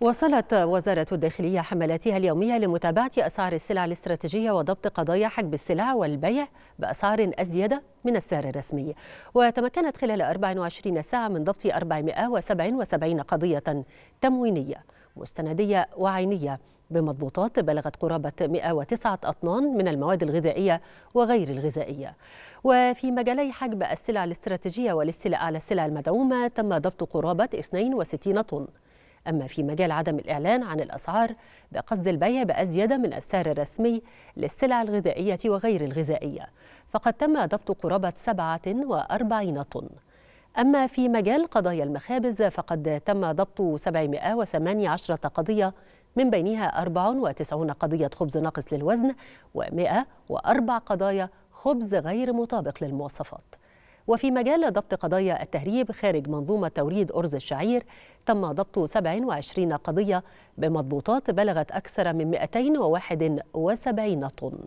وصلت وزارة الداخلية حملاتها اليومية لمتابعة أسعار السلع الاستراتيجية وضبط قضايا حجب السلع والبيع بأسعار أزيد من السعر الرسمي وتمكنت خلال 24 ساعة من ضبط 477 قضية تموينية مستندية وعينية بمضبوطات بلغت قرابة 109 أطنان من المواد الغذائية وغير الغذائية وفي مجالي حجب السلع الاستراتيجية والسلع على السلع المدعومة تم ضبط قرابة 62 طن أما في مجال عدم الإعلان عن الأسعار بقصد البيع بأزيد من السعر الرسمي للسلع الغذائية وغير الغذائية فقد تم ضبط قرابة 47 طن أما في مجال قضايا المخابز فقد تم ضبط 718 قضية من بينها 94 قضية خبز ناقص للوزن و104 قضايا خبز غير مطابق للمواصفات وفي مجال ضبط قضايا التهريب خارج منظومة توريد أرز الشعير تم ضبط 27 قضية بمضبوطات بلغت أكثر من 271 طن